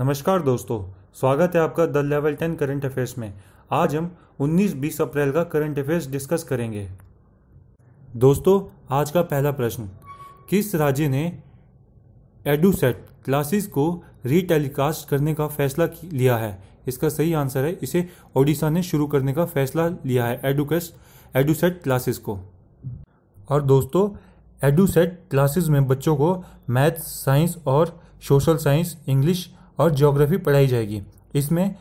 नमस्कार दोस्तों स्वागत है आपका the level ten current affairs में आज हम 19-20 अप्रैल का करंट अफेयर्स डिस्कस करेंगे दोस्तों आज का पहला प्रश्न किस राज्य ने एडूसेट क्लासेस को रीटेलीकास्ट करने का फैसला लिया है इसका सही आंसर है इसे ओडिशा ने शुरू करने का फैसला लिया है एडुकेस्ट एडूसेट क्लासेस को और दोस्तों एडूसेट क्लासेस में बच्चों को मैथ साइंस और सोशल साइंस इंग्लिश और जोग्राफ़ी पढ़ाई जाएगी इसमें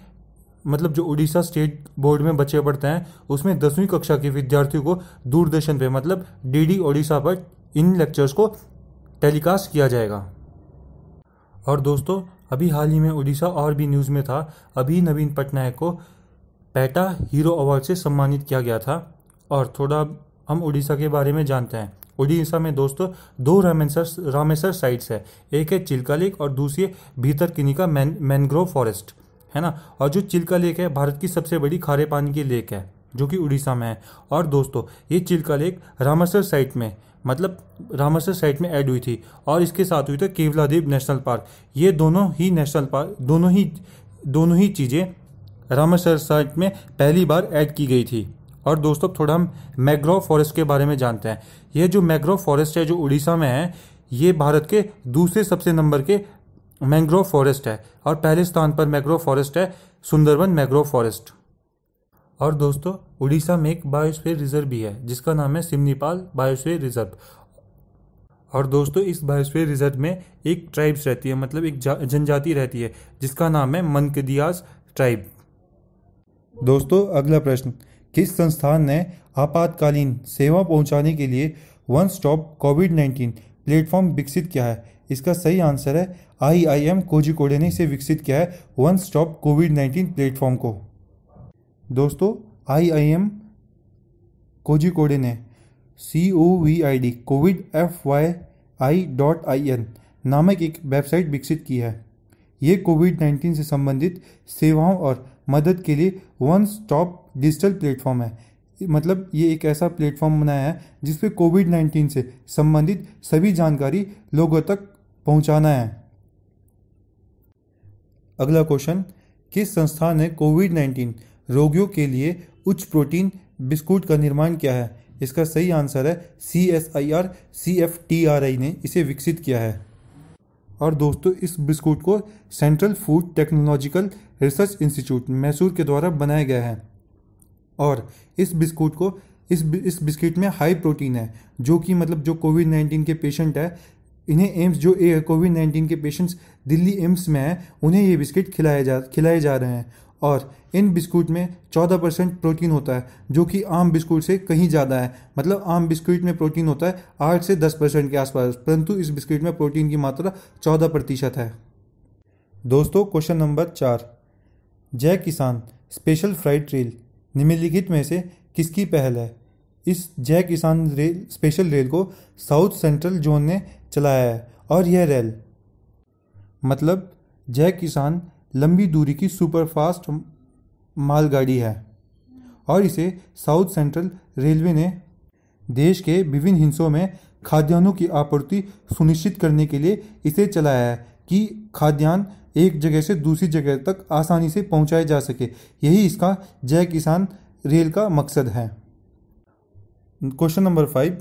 मतलब जो उड़ीसा स्टेट बोर्ड में बच्चे पढ़ते हैं उसमें दसवीं कक्षा के विद्यार्थियों को दूरदर्शन पे मतलब डीडी ओडिशा पर इन लेक्चर्स को टेलीकास्ट किया जाएगा और दोस्तों अभी हाल ही में उड़ीसा और भी न्यूज़ में था अभी नवीन पटनायक को पैटा हीरो अवार्ड से सम्मानित किया गया था और थोड़ा हम उड़ीसा के बारे में जानते हैं उड़ीसा में दोस्तों दो रामेसर रामेसर साइट्स है एक है चिल्का लेक और दूसरी है भीतर का मैन मैनग्रोव फॉरेस्ट है ना और जो चिल्का लेक है भारत की सबसे बड़ी खारे पानी की लेक है जो कि उड़ीसा में है और दोस्तों ये चिल्का लेक रामसर साइट में मतलब रामसर साइट में ऐड हुई थी और इसके साथ हुई था केवला द्वीप नेशनल पार्क ये दोनों ही नेशनल पार्क दोनों ही दोनों ही चीज़ें रामेश्वर साइट में पहली बार ऐड की गई थी और दोस्तों थोड़ा हम मैग्रो फॉरेस्ट के बारे में जानते हैं ये जो मैग्रो फॉरेस्ट है जो उड़ीसा में है ये भारत के दूसरे सबसे नंबर के मैंग्रोव फॉरेस्ट है और पहले स्थान पर मैग्रो फॉरेस्ट है सुंदरवन मैग्रो फॉरेस्ट और दोस्तों उड़ीसा में एक बायोस्फीयर रिजर्व भी है जिसका नाम है सिमनीपाल बायोस्फीयर रिजर्व और दोस्तों इस बायोस्फीयर रिजर्व में एक ट्राइब्स रहती है मतलब एक जनजाति रहती है जिसका नाम है मनकदियास ट्राइब दोस्तों अगला प्रश्न इस संस्थान ने आपातकालीन सेवा पहुंचाने के लिए one stop Covid nineteen platform विकसित किया है इसका सही आंसर है आई आई एम कोजिकोडे ने इसे विकसित किया है one stop Covid nineteen platform को दोस्तों आई आई एम कोजिकोडे ने C O V I D Covid F Y I dot I N नामक एक वेबसाइट विकसित की है ये कोविड नाइन्टीन से संबंधित सेवाओं और मदद के लिए वन स्टॉप डिजिटल प्लेटफॉर्म है मतलब ये एक ऐसा प्लेटफॉर्म बनाया है जिसपे कोविड नाइन्टीन से संबंधित सभी जानकारी लोगों तक पहुंचाना है अगला क्वेश्चन किस संस्था ने कोविड नाइन्टीन रोगियों के लिए उच्च प्रोटीन बिस्कुट का निर्माण किया है इसका सही आंसर है C S I R C F T R I ने इसे विकसित किया है और दोस्तों इस बिस्कुट को central food technological research institute Mysore के द्वारा बनाया गया है और इस बिस्कुट को इस इस बिस्किट में हाई प्रोटीन है जो कि मतलब जो कोविड नाइन्टीन के पेशेंट है इन्हें एम्स जो कोविड नाइन्टीन के पेशेंट्स दिल्ली एम्स में हैं उन्हें ये बिस्किट खिलाए जा खिलाए जा रहे हैं और इन बिस्कुट में चौदह परसेंट प्रोटीन होता है जो कि आम बिस्कुट से कहीं ज़्यादा है मतलब आम बिस्कुट में प्रोटीन होता है आठ से दस परसेंट के आसपास परंतु इस बिस्किट में प्रोटीन की मात्रा चौदह प्रतिशत है दोस्तों क्वेश्चन नंबर चार जय किसान स्पेशल फ्राइड रेल निम्नलिखित में से किसकी पहल है इस Jai Kisan rail special rail को साउथ सेंट्रल जोन ने चलाया है और यह रेल मतलब जय किसान लंबी दूरी की सुपरफास्ट मालगाड़ी है और इसे साउथ सेंट्रल रेलवे ने देश के विभिन्न हिस्सों में खाद्यान्नों की आपूर्ति सुनिश्चित करने के लिए इसे चलाया है कि खाद्यान्न एक जगह से दूसरी जगह तक आसानी से पहुंचाए जा सके यही इसका जय किसान रेल का मकसद है question number five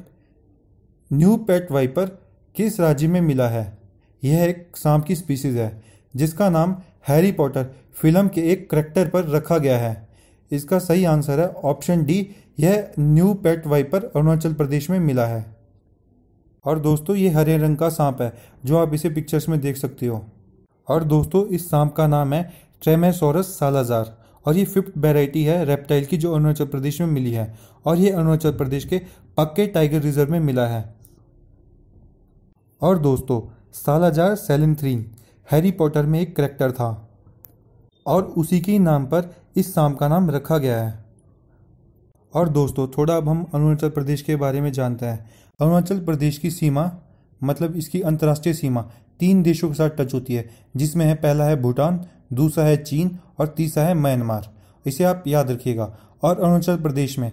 new pit viper किस राज्य में मिला है यह एक सांप की स्पीसीज है जिसका नाम हैरी पॉटर फिल्म के एक करेक्टर पर रखा गया है इसका सही आंसर है ऑप्शन डी यह new pit viper Arunachal Pradesh में मिला है और दोस्तों ये हरे रंग का सांप है जो आप इसे पिक्चर्स में देख सकते हो और दोस्तों इस सांप का नाम है ट्रेमेसोरस सालाजार और ये फिफ्थ वेराइटी है रेप्टाइल की जो अरुणाचल प्रदेश में मिली है और ये अरुणाचल प्रदेश के पक्के टाइगर रिजर्व में मिला है और दोस्तों सालाजार सेलिनथ्रीन हैरी पॉटर में एक करेक्टर था और उसी के नाम पर इस सांप का नाम रखा गया है और दोस्तों थोड़ा अब हम अरुणाचल प्रदेश के बारे में जानते हैं अरुणाचल प्रदेश की सीमा मतलब इसकी अंतर्राष्ट्रीय सीमा तीन देशों के साथ टच होती है जिसमें है पहला है भूटान दूसरा है चीन और तीसरा है म्यांमार इसे आप याद रखिएगा और अरुणाचल प्रदेश में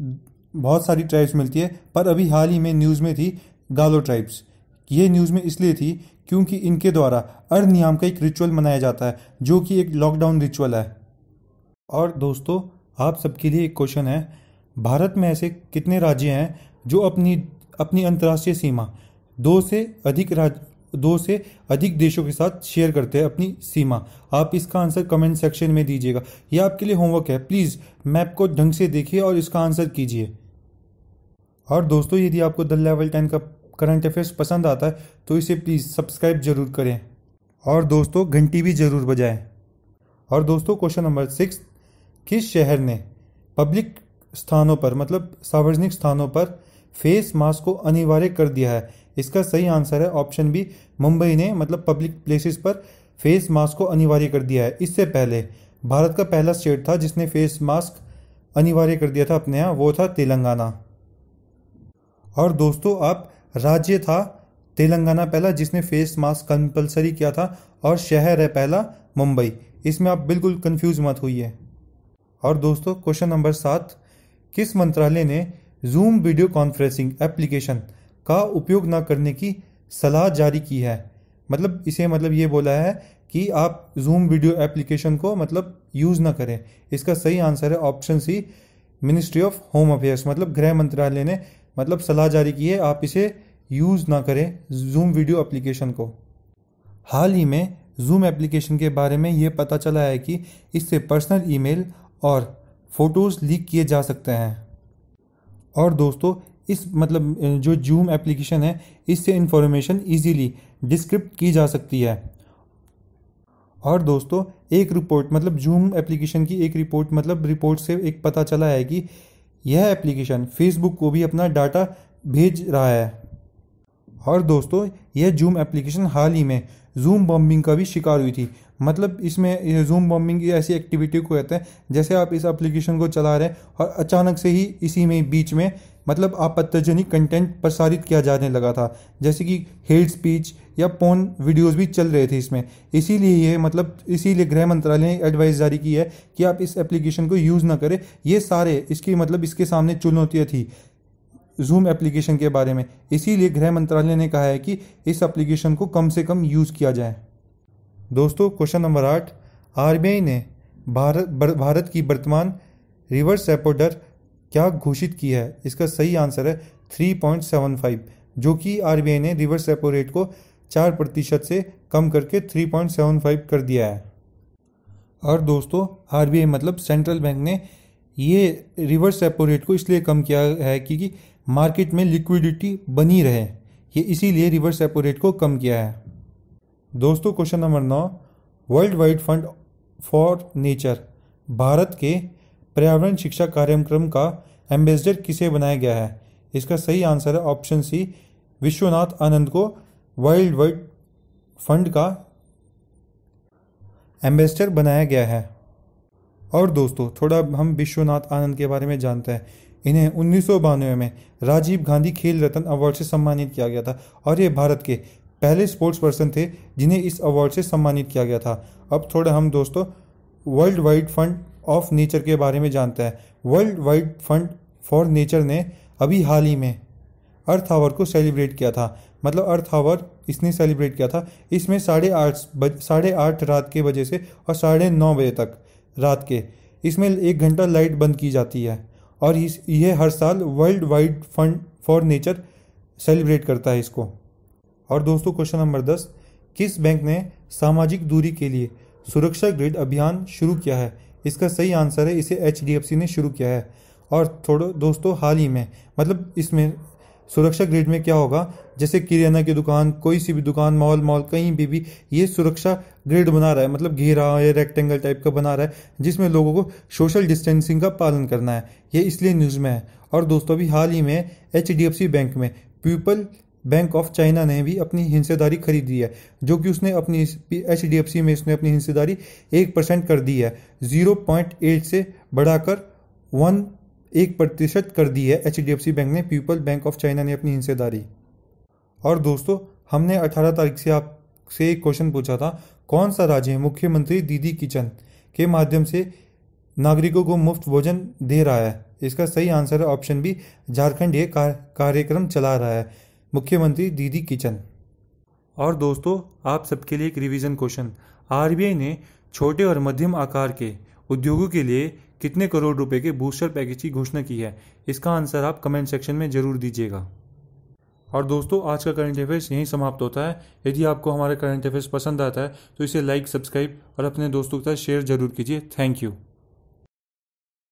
बहुत सारी ट्राइब्स मिलती है पर अभी हाल ही में न्यूज़ में थी गालो ट्राइब्स ये न्यूज़ में इसलिए थी क्योंकि इनके द्वारा अर्धनियाम का एक रिचुअल मनाया जाता है जो कि एक लॉकडाउन रिचुअल है और दोस्तों आप सबके लिए एक क्वेश्चन है भारत में ऐसे कितने राज्य हैं जो अपनी अपनी अंतर्राष्ट्रीय सीमा दो से अधिक राज्य दो से अधिक देशों के साथ शेयर करते हैं अपनी सीमा आप इसका आंसर कमेंट सेक्शन में दीजिएगा यह आपके लिए होमवर्क है प्लीज़ मैप को ढंग से देखिए और इसका आंसर कीजिए और दोस्तों यदि आपको द लेवल टेन का करंट अफेयर्स पसंद आता है तो इसे प्लीज़ सब्सक्राइब जरूर करें और दोस्तों घंटी भी ज़रूर बजाएं और दोस्तों क्वेश्चन नंबर सिक्स किस शहर ने पब्लिक स्थानों पर मतलब सार्वजनिक स्थानों पर फेस मास्क को अनिवार्य कर दिया है इसका सही आंसर है ऑप्शन बी मुंबई ने मतलब पब्लिक प्लेसेस पर फेस मास्क को अनिवार्य कर दिया है इससे पहले भारत का पहला स्टेट था जिसने फेस मास्क अनिवार्य कर दिया था अपने यहाँ वो था तेलंगाना और दोस्तों अब राज्य था तेलंगाना पहला जिसने फेस मास्क कंपलसरी किया था और शहर है पहला मुंबई इसमें आप बिल्कुल कंफ्यूज मत होइए और दोस्तों क्वेश्चन नंबर सात किस मंत्रालय ने जूम वीडियो कॉन्फ्रेंसिंग एप्लीकेशन का उपयोग ना करने की सलाह जारी की है मतलब इसे मतलब ये बोला है कि आप जूम वीडियो एप्लीकेशन को मतलब यूज़ ना करें इसका सही आंसर है option C ministry of home affairs मतलब गृह मंत्रालय ने मतलब सलाह जारी की है आप इसे यूज़ ना करें जूम वीडियो एप्लीकेशन को हाल ही में जूम एप्लीकेशन के बारे में ये पता चला है कि इससे पर्सनल ईमेल और फोटोज़ लीक किए जा सकते हैं और दोस्तों इस मतलब जो जूम एप्लीकेशन है इससे इन्फॉर्मेशन ईजीली डिस्क्रिप्ट की जा सकती है और दोस्तों एक रिपोर्ट मतलब जूम एप्लीकेशन की एक रिपोर्ट मतलब रिपोर्ट से एक पता चला है कि यह एप्लीकेशन फेसबुक को भी अपना डाटा भेज रहा है और दोस्तों यह जूम एप्लीकेशन हाल ही में जूम बॉम्बिंग का भी शिकार हुई थी मतलब इसमें ये जूम बॉम्बिंग की ऐसी एक्टिविटी को कहते हैं जैसे आप इस एप्लीकेशन को चला रहे हैं और अचानक से ही इसी में बीच में मतलब आपत्तिजनक कंटेंट प्रसारित किया जाने लगा था जैसे कि हेड स्पीच या पोन वीडियोस भी चल रहे थे इसमें इसीलिए ये मतलब इसीलिए गृह मंत्रालय ने एडवाइस जारी की है कि आप इस एप्लीकेशन को यूज़ ना करें ये सारे इसकी मतलब इसके सामने चुनौतियाँ थी जूम एप्लीकेशन के बारे में इसीलिए गृह मंत्रालय ने कहा है कि इस एप्लीकेशन को कम से कम यूज़ किया जाए दोस्तों क्वेश्चन नंबर आठ आर ने भारत भारत की वर्तमान रिवर्स रेपो दर क्या घोषित की है इसका सही आंसर है थ्री पॉइंट सेवन फाइव जो कि आर ने रिवर्स रेपो रेट को चार प्रतिशत से कम करके थ्री पॉइंट सेवन फाइव कर दिया है और दोस्तों आर मतलब सेंट्रल बैंक ने ये रिवर्स रेपो रेट को इसलिए कम किया है क्योंकि मार्केट में लिक्विडिटी बनी रहे ये इसीलिए रिवर्स रेपो रेट को कम किया है दोस्तों क्वेश्चन नंबर नौ World Wide Fund for Nature Bharat के पर्यावरण शिक्षा कार्यक्रम का एम्बेसडर किसे बनाया गया है इसका सही आंसर है ऑप्शन सी विश्वनाथ आनंद को वर्ल्ड वाइड फंड का एम्बेसडर बनाया गया है और दोस्तों थोड़ा हम विश्वनाथ आनंद के बारे में जानते हैं इन्हें उन्नीस में राजीव गांधी खेल रत्न अवार्ड से सम्मानित किया गया था और ये भारत के पहले स्पोर्ट्स पर्सन थे जिन्हें इस अवार्ड से सम्मानित किया गया था अब थोड़ा हम दोस्तों World Wide Fund of Nature के बारे में जानते हैं World Wide Fund for Nature ने अभी हाल ही में अर्थ आवर को सेलिब्रेट किया था मतलब अर्थ आवर इसने सेलिब्रेट किया था इसमें साढ़े आठ साढ़े आठ रात के बजे से और साढ़े नौ बजे तक रात के इसमें एक घंटा लाइट बंद की जाती है और इस यह हर साल World Wide Fund for Nature celebrate करता है इसको और दोस्तों क्वेश्चन नंबर दस किस बैंक ने सामाजिक दूरी के लिए सुरक्षा ग्रिड अभियान शुरू किया है इसका सही आंसर है इसे एच ने शुरू किया है और थोड़ा दोस्तों हाल ही में मतलब इसमें सुरक्षा ग्रिड में क्या होगा जैसे किराना की दुकान कोई सी भी दुकान मॉल मॉल कहीं भी भी ये सुरक्षा ग्रिड बना रहा है मतलब घेरा या रेक्टेंगल टाइप का बना रहा है जिसमें लोगों को सोशल डिस्टेंसिंग का पालन करना है ये इसलिए न्यूज़ में है और दोस्तों अभी हाल ही में एच बैंक में पीपल बैंक ऑफ चाइना ने भी अपनी हिस्सेदारी खरीदी है जो कि उसने अपनी एच डी एफ सी में उसने अपनी हिस्सेदारी एक परसेंट कर दी है जीरो पॉइंट एट से बढ़ाकर वन एक प्रतिशत कर दी है H D F C bank ने पीपल बैंक ऑफ चाइना ने अपनी हिस्सेदारी और दोस्तों हमने अठारह तारीख से आपसे एक क्वेश्चन पूछा था कौन सा राज्य मुख्यमंत्री दीदी किचन के माध्यम से नागरिकों को मुफ्त भोजन दे रहा है इसका सही आंसर है ऑप्शन बी झारखंड ये कार्यक्रम चला रहा है मुख्यमंत्री दीदी किचन और दोस्तों आप सबके लिए एक रिवीजन क्वेश्चन आरबीआई ने छोटे और मध्यम आकार के उद्योगों के लिए कितने करोड़ रुपए के बूस्टर पैकेज की घोषणा की है इसका आंसर आप कमेंट सेक्शन में ज़रूर दीजिएगा और दोस्तों आज का करंट अफेयर्स यहीं समाप्त होता है यदि आपको हमारा करंट अफेयर्स पसंद आता है तो इसे लाइक सब्सक्राइब और अपने दोस्तों के साथ शेयर जरूर कीजिए थैंक यू